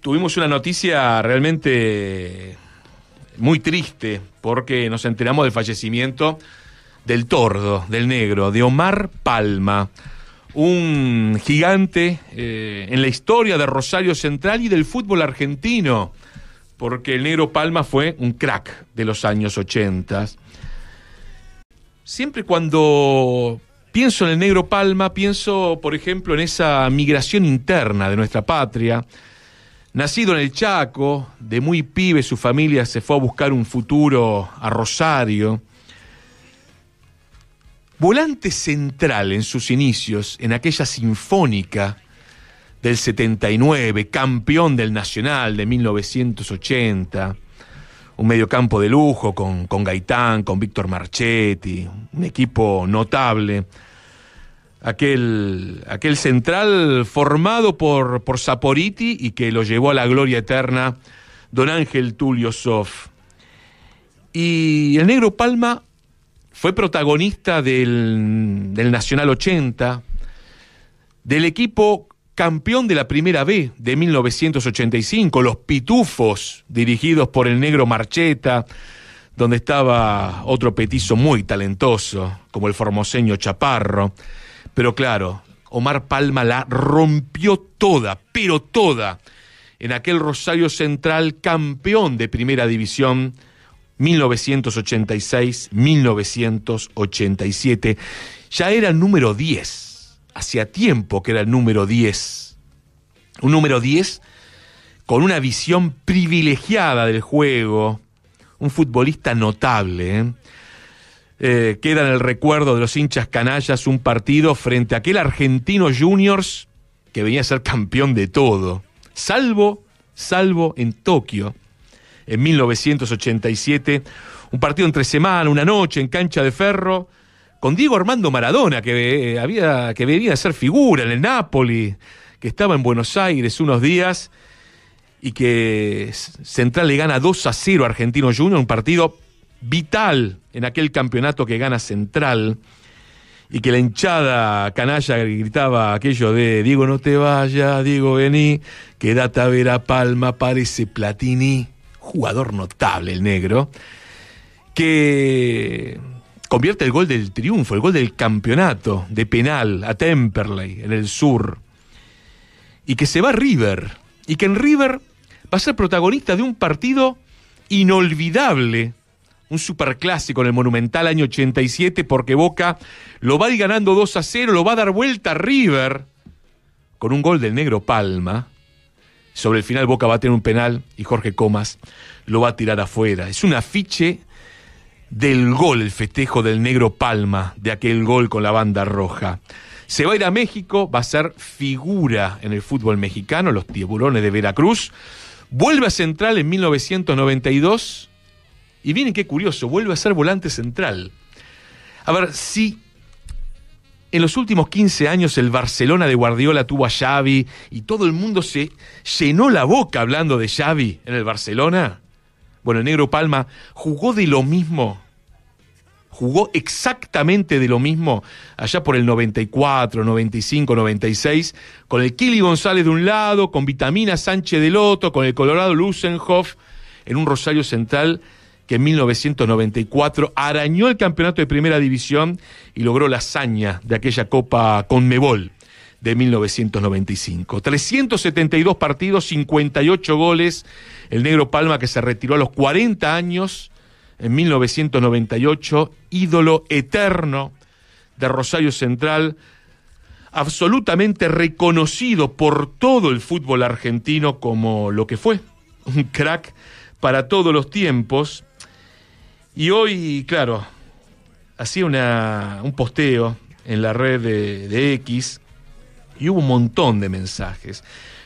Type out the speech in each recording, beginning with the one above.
tuvimos una noticia realmente muy triste porque nos enteramos del fallecimiento del tordo, del negro, de Omar Palma, un gigante eh, en la historia de Rosario Central y del fútbol argentino, porque el negro Palma fue un crack de los años 80. Siempre cuando pienso en el negro Palma, pienso, por ejemplo, en esa migración interna de nuestra patria, Nacido en el Chaco, de muy pibe su familia se fue a buscar un futuro a Rosario. Volante central en sus inicios, en aquella sinfónica del 79, campeón del Nacional de 1980, un mediocampo de lujo con, con Gaitán, con Víctor Marchetti, un equipo notable aquel, aquel central formado por, por Saporiti y que lo llevó a la gloria eterna, don Ángel Tulio Sof. Y el negro Palma fue protagonista del, del Nacional 80, del equipo campeón de la Primera B de 1985, los Pitufos, dirigidos por el negro Marcheta, donde estaba otro petizo muy talentoso, como el formoseño Chaparro. Pero claro, Omar Palma la rompió toda, pero toda, en aquel Rosario Central campeón de Primera División 1986-1987. Ya era el número 10, hacía tiempo que era el número 10. Un número 10 con una visión privilegiada del juego, un futbolista notable. ¿eh? Eh, queda en el recuerdo de los hinchas canallas un partido frente a aquel argentino Juniors que venía a ser campeón de todo, salvo, salvo en Tokio, en 1987, un partido entre semana, una noche en cancha de ferro, con Diego Armando Maradona, que, eh, había, que venía a ser figura en el Napoli, que estaba en Buenos Aires unos días y que Central le gana 2 a 0 a Argentino Junior, un partido vital en aquel campeonato que gana Central y que la hinchada canalla gritaba aquello de Diego no te vayas, Diego vení, que a ver a Palma, parece Platini, jugador notable el negro, que convierte el gol del triunfo, el gol del campeonato de penal a Temperley en el sur, y que se va a River, y que en River va a ser protagonista de un partido inolvidable un superclásico en el Monumental año 87, porque Boca lo va a ir ganando 2 a 0, lo va a dar vuelta a River con un gol del negro Palma. Sobre el final Boca va a tener un penal y Jorge Comas lo va a tirar afuera. Es un afiche del gol, el festejo del negro Palma, de aquel gol con la banda roja. Se va a ir a México, va a ser figura en el fútbol mexicano, los tiburones de Veracruz. Vuelve a Central en 1992 y miren qué curioso, vuelve a ser volante central. A ver, si en los últimos 15 años el Barcelona de Guardiola tuvo a Xavi y todo el mundo se llenó la boca hablando de Xavi en el Barcelona. Bueno, el Negro Palma jugó de lo mismo. Jugó exactamente de lo mismo allá por el 94, 95, 96, con el Kili González de un lado, con Vitamina Sánchez del otro, con el Colorado Lusenhoff, en un Rosario Central que en 1994 arañó el campeonato de primera división y logró la hazaña de aquella Copa Conmebol de 1995. 372 partidos, 58 goles. El negro Palma que se retiró a los 40 años en 1998, ídolo eterno de Rosario Central, absolutamente reconocido por todo el fútbol argentino como lo que fue, un crack para todos los tiempos y hoy, claro, hacía un posteo en la red de, X y hubo un montón de mensajes.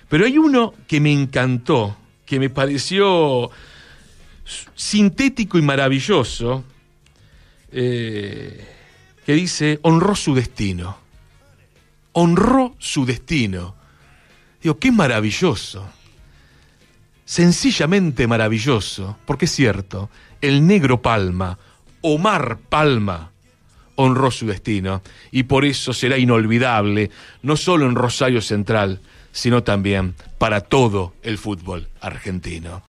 Pero hay uno que me encantó, que me pareció sintético y maravilloso, eh, que dice, honró su destino. Honró su destino. Digo, qué maravilloso. Sencillamente maravilloso, porque es cierto, el negro Palma, Omar Palma, honró su destino y por eso será inolvidable, no solo en Rosario Central, sino también para todo el fútbol argentino.